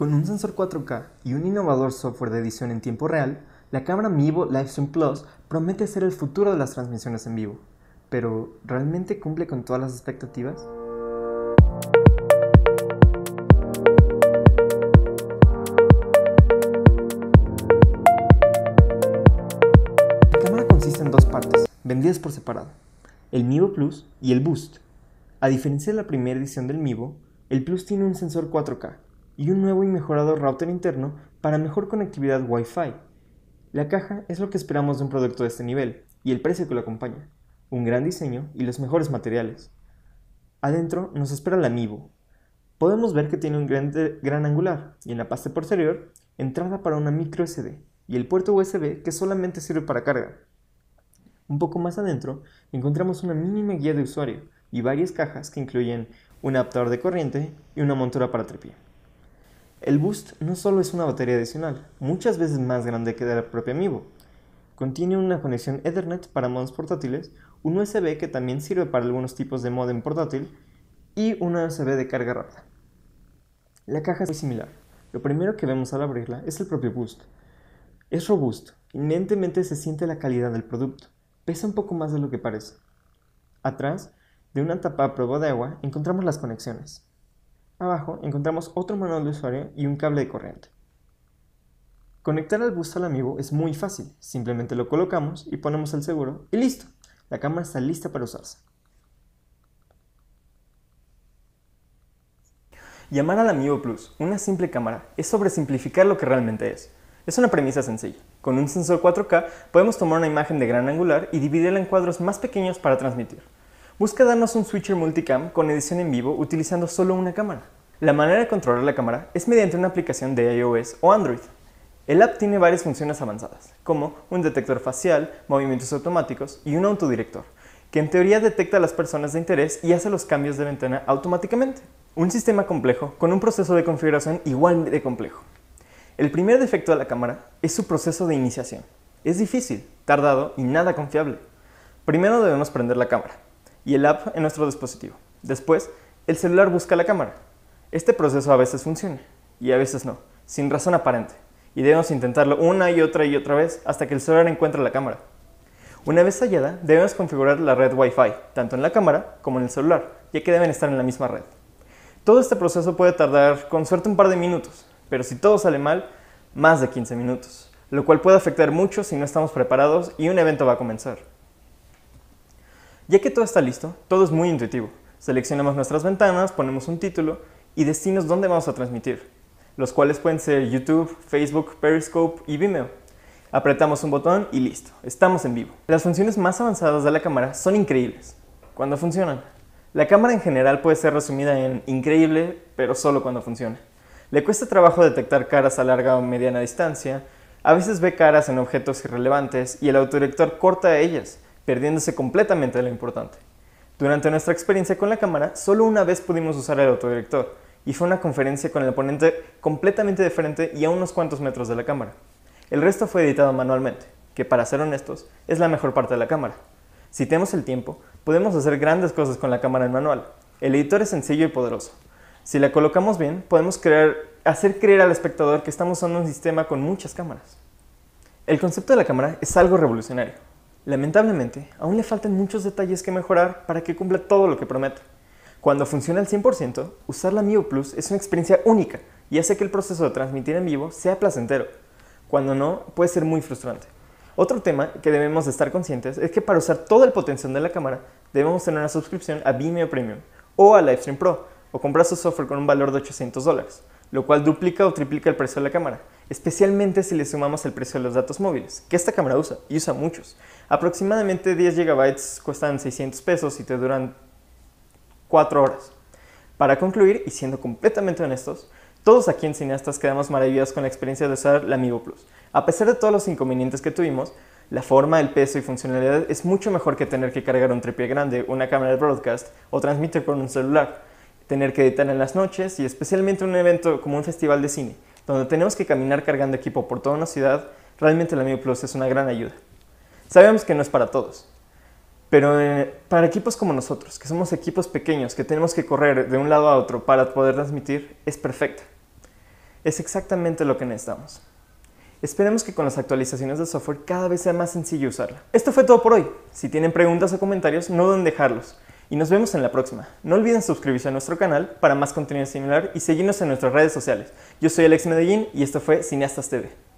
Con un sensor 4K y un innovador software de edición en tiempo real, la cámara Mivo Livestream Plus promete ser el futuro de las transmisiones en vivo. Pero, ¿realmente cumple con todas las expectativas? La cámara consiste en dos partes, vendidas por separado, el Mivo Plus y el Boost. A diferencia de la primera edición del Mivo, el Plus tiene un sensor 4K y un nuevo y mejorado router interno para mejor conectividad Wi-Fi. La caja es lo que esperamos de un producto de este nivel y el precio que lo acompaña, un gran diseño y los mejores materiales. Adentro nos espera la Amiibo. Podemos ver que tiene un gran, gran angular y en la parte posterior entrada para una micro SD y el puerto USB que solamente sirve para carga. Un poco más adentro encontramos una mínima guía de usuario y varias cajas que incluyen un adaptador de corriente y una montura para trepía. El Boost no solo es una batería adicional, muchas veces más grande que la propia Amiibo. Contiene una conexión Ethernet para modos portátiles, un USB que también sirve para algunos tipos de modem portátil y un USB de carga rápida. La caja es muy similar. Lo primero que vemos al abrirla es el propio Boost. Es robusto, inmediatamente se siente la calidad del producto, pesa un poco más de lo que parece. Atrás, de una tapa a prueba de agua, encontramos las conexiones. Abajo encontramos otro manual de usuario y un cable de corriente. Conectar el bus al amigo es muy fácil, simplemente lo colocamos y ponemos el seguro y listo, la cámara está lista para usarse. Llamar al Amigo Plus una simple cámara es sobre simplificar lo que realmente es. Es una premisa sencilla. Con un sensor 4K podemos tomar una imagen de gran angular y dividirla en cuadros más pequeños para transmitir busca darnos un switcher multicam con edición en vivo utilizando solo una cámara. La manera de controlar la cámara es mediante una aplicación de iOS o Android. El app tiene varias funciones avanzadas, como un detector facial, movimientos automáticos y un autodirector, que en teoría detecta a las personas de interés y hace los cambios de ventana automáticamente. Un sistema complejo con un proceso de configuración igual de complejo. El primer defecto de la cámara es su proceso de iniciación. Es difícil, tardado y nada confiable. Primero debemos prender la cámara, y el app en nuestro dispositivo. Después, el celular busca la cámara. Este proceso a veces funciona y a veces no, sin razón aparente, y debemos intentarlo una y otra y otra vez hasta que el celular encuentre la cámara. Una vez hallada, debemos configurar la red Wi-Fi, tanto en la cámara como en el celular, ya que deben estar en la misma red. Todo este proceso puede tardar con suerte un par de minutos, pero si todo sale mal, más de 15 minutos, lo cual puede afectar mucho si no estamos preparados y un evento va a comenzar. Ya que todo está listo, todo es muy intuitivo. Seleccionamos nuestras ventanas, ponemos un título y destinos dónde vamos a transmitir, los cuales pueden ser YouTube, Facebook, Periscope y Vimeo. Apretamos un botón y listo, estamos en vivo. Las funciones más avanzadas de la cámara son increíbles, cuando funcionan. La cámara en general puede ser resumida en increíble, pero solo cuando funciona. Le cuesta trabajo detectar caras a larga o mediana distancia, a veces ve caras en objetos irrelevantes y el autodirector corta ellas, perdiéndose completamente lo importante. Durante nuestra experiencia con la cámara, solo una vez pudimos usar el autodirector, y fue una conferencia con el oponente completamente de frente y a unos cuantos metros de la cámara. El resto fue editado manualmente, que para ser honestos, es la mejor parte de la cámara. Si tenemos el tiempo, podemos hacer grandes cosas con la cámara en manual. El editor es sencillo y poderoso. Si la colocamos bien, podemos hacer creer al espectador que estamos usando un sistema con muchas cámaras. El concepto de la cámara es algo revolucionario. Lamentablemente, aún le faltan muchos detalles que mejorar para que cumpla todo lo que promete. Cuando funciona al 100%, usar la Mio Plus es una experiencia única y hace que el proceso de transmitir en vivo sea placentero. Cuando no, puede ser muy frustrante. Otro tema que debemos estar conscientes es que para usar todo el potencial de la cámara, debemos tener una suscripción a Vimeo Premium o a Livestream Pro, o comprar su software con un valor de 800 dólares, lo cual duplica o triplica el precio de la cámara, especialmente si le sumamos el precio de los datos móviles, que esta cámara usa, y usa muchos. Aproximadamente 10 GB cuestan 600 pesos y te duran 4 horas. Para concluir, y siendo completamente honestos, todos aquí en Cineastas quedamos maravillados con la experiencia de usar la Amigo Plus. A pesar de todos los inconvenientes que tuvimos, la forma, el peso y funcionalidad es mucho mejor que tener que cargar un tripié grande, una cámara de broadcast o transmitir con un celular, tener que editar en las noches y especialmente un evento como un festival de cine donde tenemos que caminar cargando equipo por toda una ciudad, realmente la Mioplus Plus es una gran ayuda. Sabemos que no es para todos, pero eh, para equipos como nosotros, que somos equipos pequeños, que tenemos que correr de un lado a otro para poder transmitir, es perfecta. Es exactamente lo que necesitamos. Esperemos que con las actualizaciones de software cada vez sea más sencillo usarla. Esto fue todo por hoy. Si tienen preguntas o comentarios, no duden dejarlos y nos vemos en la próxima. No olviden suscribirse a nuestro canal para más contenido similar y seguirnos en nuestras redes sociales. Yo soy Alex Medellín y esto fue Cineastas TV.